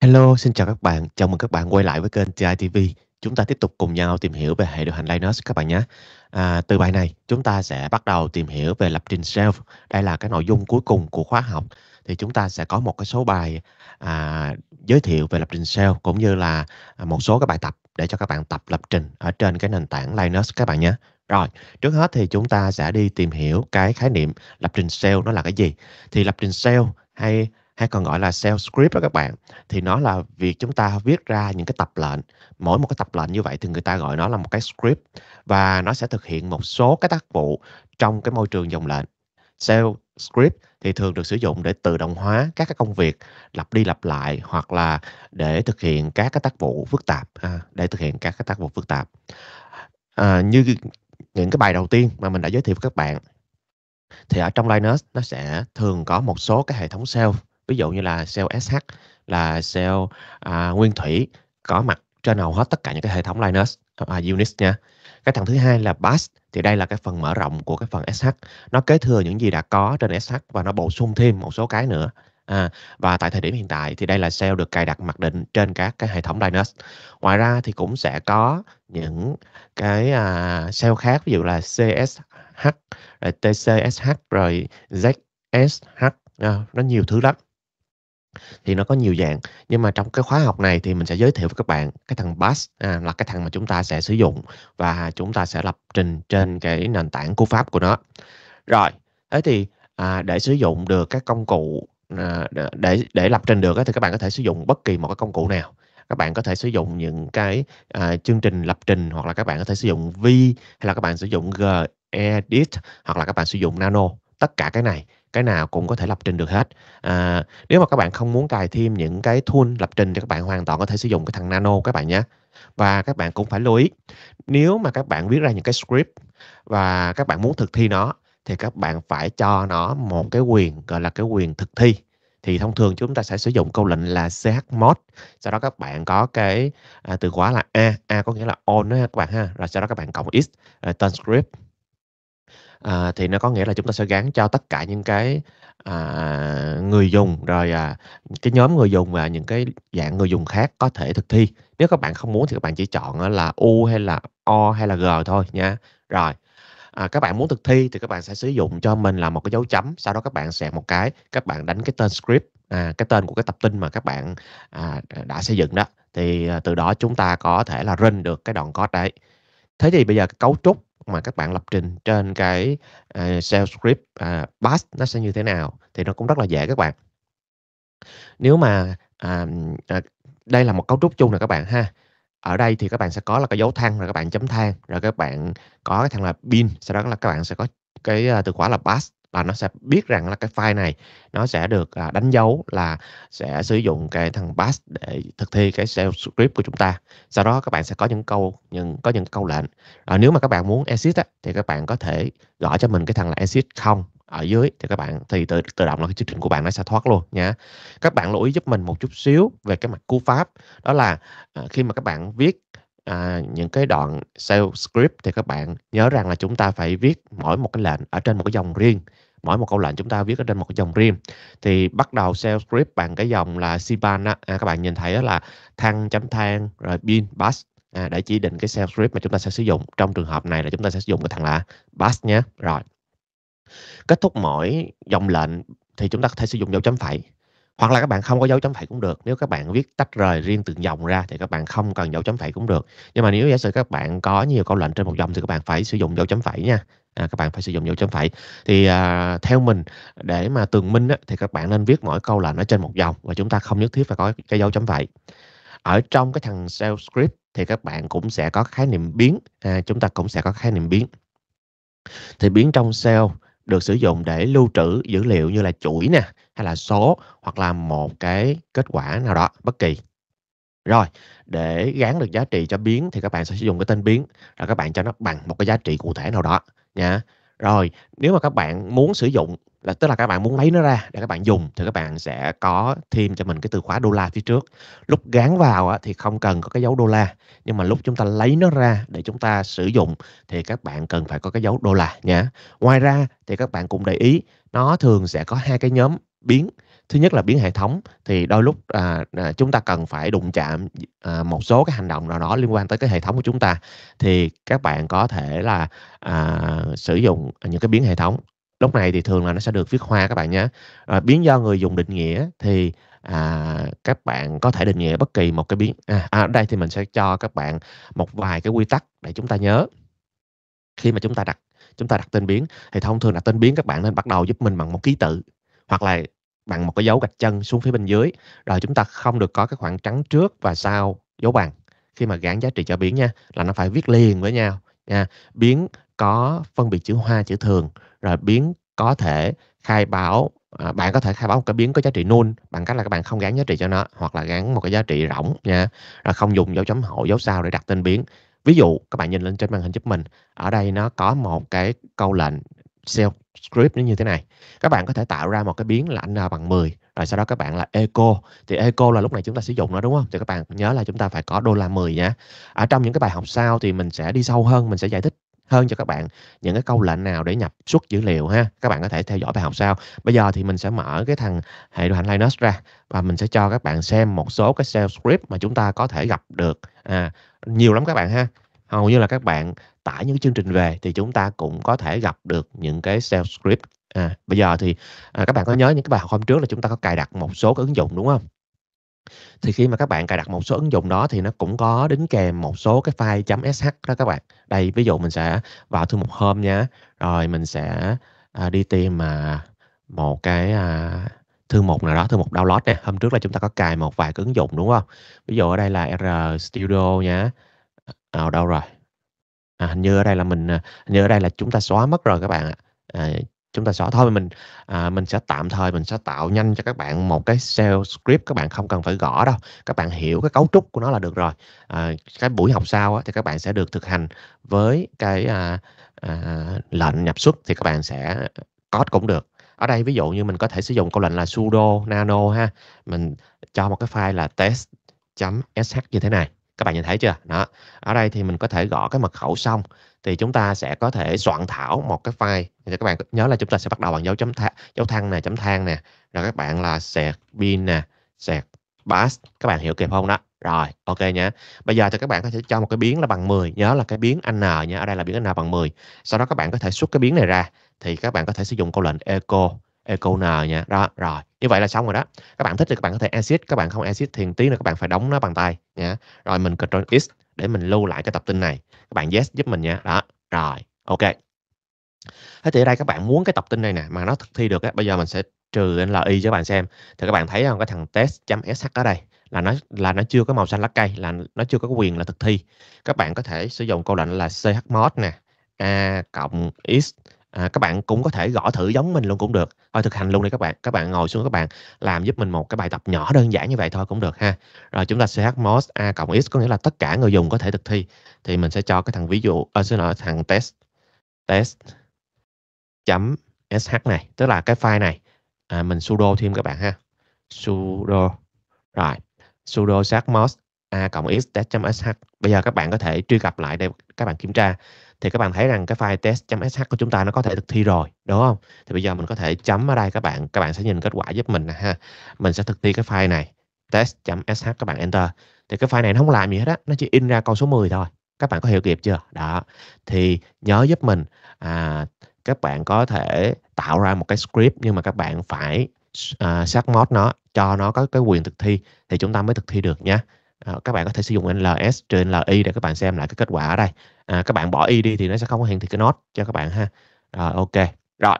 Hello, xin chào các bạn. Chào mừng các bạn quay lại với kênh TITV. Chúng ta tiếp tục cùng nhau tìm hiểu về hệ điều hành Linux các bạn nhé. À, từ bài này, chúng ta sẽ bắt đầu tìm hiểu về lập trình Shell. Đây là cái nội dung cuối cùng của khóa học. Thì chúng ta sẽ có một cái số bài à, giới thiệu về lập trình Shell cũng như là à, một số các bài tập để cho các bạn tập lập trình ở trên cái nền tảng Linux các bạn nhé. Rồi, trước hết thì chúng ta sẽ đi tìm hiểu cái khái niệm lập trình Shell nó là cái gì. Thì lập trình Shell hay hay còn gọi là sales script đó các bạn thì nó là việc chúng ta viết ra những cái tập lệnh mỗi một cái tập lệnh như vậy thì người ta gọi nó là một cái script và nó sẽ thực hiện một số cái tác vụ trong cái môi trường dòng lệnh sales script thì thường được sử dụng để tự động hóa các cái công việc lặp đi lặp lại hoặc là để thực hiện các cái tác vụ phức tạp à, để thực hiện các cái tác vụ phức tạp à, như những cái bài đầu tiên mà mình đã giới thiệu với các bạn thì ở trong Linux nó sẽ thường có một số cái hệ thống sale ví dụ như là sale SH là sale à, nguyên thủy có mặt trên hầu hết tất cả những cái hệ thống Linux à, Unix nha cái thằng thứ hai là Bash thì đây là cái phần mở rộng của cái phần SH nó kế thừa những gì đã có trên SH và nó bổ sung thêm một số cái nữa À, và tại thời điểm hiện tại thì đây là sale được cài đặt mặc định trên các cái hệ thống Linux. Ngoài ra thì cũng sẽ có những cái à, sale khác ví dụ là CSH, rồi TCSH, rồi ZSH, à, nó nhiều thứ lắm thì nó có nhiều dạng nhưng mà trong cái khóa học này thì mình sẽ giới thiệu với các bạn cái thằng Bash à, là cái thằng mà chúng ta sẽ sử dụng và chúng ta sẽ lập trình trên cái nền tảng cú pháp của nó rồi thế thì à, để sử dụng được các công cụ à, để để lập trình được thì các bạn có thể sử dụng bất kỳ một cái công cụ nào các bạn có thể sử dụng những cái à, chương trình lập trình hoặc là các bạn có thể sử dụng vi hay là các bạn sử dụng gedit hoặc là các bạn sử dụng Nano tất cả cái này cái nào cũng có thể lập trình được hết à, nếu mà các bạn không muốn cài thêm những cái tool lập trình thì các bạn hoàn toàn có thể sử dụng cái thằng nano các bạn nhé và các bạn cũng phải lưu ý nếu mà các bạn viết ra những cái script và các bạn muốn thực thi nó thì các bạn phải cho nó một cái quyền gọi là cái quyền thực thi thì thông thường chúng ta sẽ sử dụng câu lệnh là chmod sau đó các bạn có cái à, từ khóa là a a có nghĩa là on đó các bạn ha rồi sau đó các bạn cộng x uh, tên script À, thì nó có nghĩa là chúng ta sẽ gắn cho tất cả những cái, à, người dùng, rồi, à, cái nhóm người dùng và những cái dạng người dùng khác có thể thực thi. Nếu các bạn không muốn thì các bạn chỉ chọn ờ, là U hay là O hay là G thôi nha. Rồi, à, các bạn muốn thực thi thì các bạn sẽ sử dụng cho mình là một cái dấu chấm, sau đó các bạn sẽ một cái, các bạn đánh cái tên script, à, cái tên của cái tập tin mà các bạn, à, đã xây dựng đó, thì, à, từ đó chúng ta có thể là run được cái đoạn code đấy. Thế thì bây giờ cái cấu trúc mà các bạn lập trình trên cái uh, à, shell script uh, à, bash nó sẽ như thế nào thì nó cũng rất là dễ các bạn nếu mà à, à, đây là một cấu trúc chung rồi các bạn ha ở đây thì các bạn sẽ có là cái dấu than rồi các bạn chấm than rồi các bạn có cái thằng là pin sau đó là các bạn sẽ có cái à, từ khóa là bash và nó sẽ biết rằng là cái file này nó sẽ được à, đánh dấu là sẽ sử dụng cái thằng bash để thực thi cái shell script của chúng ta sau đó các bạn sẽ có những câu những có những câu lệnh à, nếu mà các bạn muốn exit á, thì các bạn có thể gõ cho mình cái thằng là exit không ở dưới thì các bạn thì tự tự động là cái chương trình của bạn nó sẽ thoát luôn nhé. các bạn lưu ý giúp mình một chút xíu về cái mặt cú pháp đó là ờ, khi mà các bạn viết à, những cái đoạn sales script thì các bạn nhớ rằng là chúng ta phải viết mỗi một cái lệnh ở trên một cái dòng riêng mỗi một câu lệnh chúng ta viết ở trên một cái dòng riêng thì bắt đầu sales script bằng cái dòng là CBAN á à, các bạn nhìn thấy đó là thăng chấm than rồi bin bus à, để chỉ định cái sales script mà chúng ta sẽ sử dụng trong trường hợp này là chúng ta sẽ sử dụng cái thằng là bus nhé rồi kết thúc mỗi dòng lệnh thì chúng ta có thể sử dụng dấu chấm phẩy hoặc là các bạn không có dấu chấm phẩy cũng được nếu các bạn viết tách rời riêng từng dòng ra thì các bạn không cần dấu chấm phẩy cũng được nhưng mà nếu giả sử các bạn có nhiều câu lệnh trên một dòng thì các bạn phải sử dụng dấu chấm phẩy nha à, các bạn phải sử dụng dấu chấm phẩy thì à, theo mình để mà tường minh á, thì các bạn nên viết mỗi câu lệnh ở trên một dòng và chúng ta không nhất thiết phải có cái dấu chấm phẩy ở trong cái thằng sales script thì các bạn cũng sẽ có khái niệm biến à, chúng ta cũng sẽ có khái niệm biến thì biến trong sale được sử dụng để lưu trữ dữ liệu như là chuỗi nè hay là số hoặc là một cái kết quả nào đó bất kỳ rồi để gán được giá trị cho biến thì các bạn sẽ sử dụng cái tên biến là các bạn cho nó bằng một cái giá trị cụ thể nào đó nha rồi, nếu mà các bạn muốn sử dụng là tức là các bạn muốn lấy nó ra để các bạn dùng thì các bạn sẽ có thêm cho mình cái từ khóa đô la phía trước. Lúc gán vào thì không cần có cái dấu đô la, nhưng mà lúc chúng ta lấy nó ra để chúng ta sử dụng thì các bạn cần phải có cái dấu đô la nhé. Ngoài ra thì các bạn cũng để ý nó thường sẽ có hai cái nhóm biến thứ nhất là biến hệ thống thì đôi lúc à, à, chúng ta cần phải đụng chạm à, một số cái hành động nào đó liên quan tới cái hệ thống của chúng ta thì các bạn có thể là à, sử dụng những cái biến hệ thống lúc này thì thường là nó sẽ được viết hoa các bạn nhé à, biến do người dùng định nghĩa thì à, các bạn có thể định nghĩa bất kỳ một cái biến à, à, ở đây thì mình sẽ cho các bạn một vài cái quy tắc để chúng ta nhớ khi mà chúng ta đặt chúng ta đặt tên biến thì thông thường là tên biến các bạn nên bắt đầu giúp mình bằng một ký tự hoặc là bằng một cái dấu gạch chân xuống phía bên dưới rồi chúng ta không được có cái khoảng trắng trước và sau dấu bằng khi mà gán giá trị cho biến nha là nó phải viết liền với nhau nha biến có phân biệt chữ hoa chữ thường rồi biến có thể khai báo à, bạn có thể khai báo một cái biến có giá trị null bằng cách là các bạn không gán giá trị cho nó hoặc là gán một cái giá trị rỗng nha rồi không dùng dấu chấm hỏi dấu sao để đặt tên biến ví dụ các bạn nhìn lên trên màn hình giúp mình ở đây nó có một cái câu lệnh self script nó như thế này các bạn có thể tạo ra một cái biến là n bằng 10 rồi sau đó các bạn là eco thì eco là lúc này chúng ta sử dụng nó đúng không thì các bạn nhớ là chúng ta phải có đô la 10 nhé ở trong những cái bài học sau thì mình sẽ đi sâu hơn mình sẽ giải thích hơn cho các bạn những cái câu lệnh nào để nhập xuất dữ liệu ha các bạn có thể theo dõi bài học sau bây giờ thì mình sẽ mở cái thằng hệ điều hành Linux ra và mình sẽ cho các bạn xem một số cái shell script mà chúng ta có thể gặp được à, nhiều lắm các bạn ha hầu như là các bạn tải những chương trình về thì chúng ta cũng có thể gặp được những cái sales script à, bây giờ thì à, các bạn có nhớ những cái bài học hôm trước là chúng ta có cài đặt một số cái ứng dụng đúng không thì khi mà các bạn cài đặt một số ứng dụng đó thì nó cũng có đính kèm một số cái file .sh đó các bạn đây ví dụ mình sẽ vào thư mục home nha rồi mình sẽ à, đi tìm mà một cái à, thư mục nào đó thư mục download nè hôm trước là chúng ta có cài một vài cái ứng dụng đúng không ví dụ ở đây là r studio nhá à, đâu rồi à, hình như ở đây là mình à, hình như ở đây là chúng ta xóa mất rồi các bạn ạ à, chúng ta xóa thôi mình à, mình sẽ tạm thời mình sẽ tạo nhanh cho các bạn một cái sales script các bạn không cần phải gõ đâu các bạn hiểu cái cấu trúc của nó là được rồi à, cái buổi học sau á, thì các bạn sẽ được thực hành với cái à, à, lệnh nhập xuất thì các bạn sẽ code cũng được ở đây ví dụ như mình có thể sử dụng câu lệnh là sudo nano ha mình cho một cái file là test.sh như thế này các bạn nhìn thấy chưa đó ở đây thì mình có thể gõ cái mật khẩu xong thì chúng ta sẽ có thể soạn thảo một cái file thì các bạn nhớ là chúng ta sẽ bắt đầu bằng dấu chấm tha, dấu thăng nè chấm than nè rồi các bạn là sẹt bin nè sẹt bass các bạn hiểu kịp không đó rồi ok nhé bây giờ thì các bạn có thể cho một cái biến là bằng 10 nhớ là cái biến n nhé ở đây là biến n bằng 10 sau đó các bạn có thể xuất cái biến này ra thì các bạn có thể sử dụng câu lệnh echo eco n nha đó rồi như vậy là xong rồi đó các bạn thích thì các bạn có thể exit các bạn không exit thì tí nữa các bạn phải đóng nó bằng tay nha rồi mình control x để mình lưu lại cái tập tin này các bạn yes giúp mình nha đó rồi ok thế thì ở đây các bạn muốn cái tập tin này nè mà nó thực thi được á bây giờ mình sẽ trừ li cho các bạn xem thì các bạn thấy không cái thằng test.sh ở đây là nó là nó chưa có màu xanh lá cây là nó chưa có quyền là thực thi các bạn có thể sử dụng câu lệnh là chmod nè a cộng x à, các bạn cũng có thể gõ thử giống mình luôn cũng được thôi thực hành luôn đi các bạn các bạn ngồi xuống các bạn làm giúp mình một cái bài tập nhỏ đơn giản như vậy thôi cũng được ha rồi chúng ta chmos a cộng x có nghĩa là tất cả người dùng có thể thực thi thì mình sẽ cho cái thằng ví dụ ở ờ, xin lỗi thằng test test chấm sh này tức là cái file này à, mình sudo thêm các bạn ha sudo rồi sudo chmos a cộng x test.sh bây giờ các bạn có thể truy cập lại để các bạn kiểm tra thì các bạn thấy rằng cái file test.sh của chúng ta nó có thể thực thi rồi đúng không thì bây giờ mình có thể chấm ở đây các bạn các bạn sẽ nhìn kết quả giúp mình ha mình sẽ thực thi cái file này test.sh các bạn enter thì cái file này nó không làm gì hết á nó chỉ in ra con số 10 thôi các bạn có hiểu kịp chưa đó thì nhớ giúp mình à, các bạn có thể tạo ra một cái script nhưng mà các bạn phải uh, xác mod nó cho nó có cái quyền thực thi thì chúng ta mới thực thi được nhé Ờ, các bạn có thể sử dụng ls trên li để các bạn xem lại cái kết quả ở đây à, các bạn bỏ y đi thì nó sẽ không hiển thị cái nốt cho các bạn ha à, ok rồi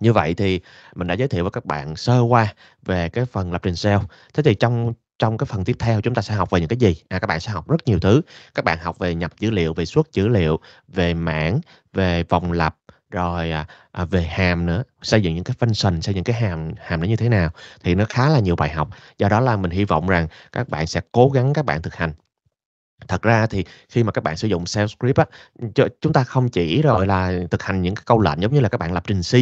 như vậy thì mình đã giới thiệu với các bạn sơ qua về cái phần lập trình sale thế thì trong trong cái phần tiếp theo chúng ta sẽ học về những cái gì à, các bạn sẽ học rất nhiều thứ các bạn học về nhập dữ liệu về xuất dữ liệu về mảng về vòng lặp rồi à, à, về hàm nữa xây dựng những cái function xây những cái hàm hàm nó như thế nào thì nó khá là nhiều bài học do đó là mình hy vọng rằng các bạn sẽ cố gắng các bạn thực hành thật ra thì khi mà các bạn sử dụng sales script á chúng ta không chỉ rồi là thực hành những cái câu lệnh giống như là các bạn lập trình C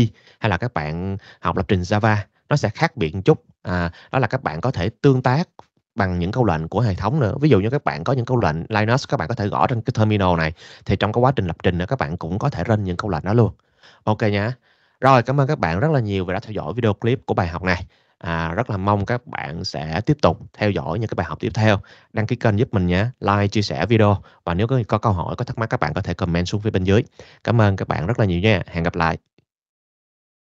hay là các bạn học lập trình Java nó sẽ khác biệt một chút à, đó là các bạn có thể tương tác bằng những câu lệnh của hệ thống nữa ví dụ như các bạn có những câu lệnh Linux các bạn có thể gõ trên cái terminal này thì trong cái quá trình lập trình nữa các bạn cũng có thể run những câu lệnh đó luôn ok nhá rồi cảm ơn các bạn rất là nhiều vì đã theo dõi video clip của bài học này à, rất là mong các bạn sẽ tiếp tục theo dõi những cái bài học tiếp theo đăng ký kênh giúp mình nhé like chia sẻ video và nếu có, có câu hỏi có thắc mắc các bạn có thể comment xuống phía bên dưới cảm ơn các bạn rất là nhiều nha hẹn gặp lại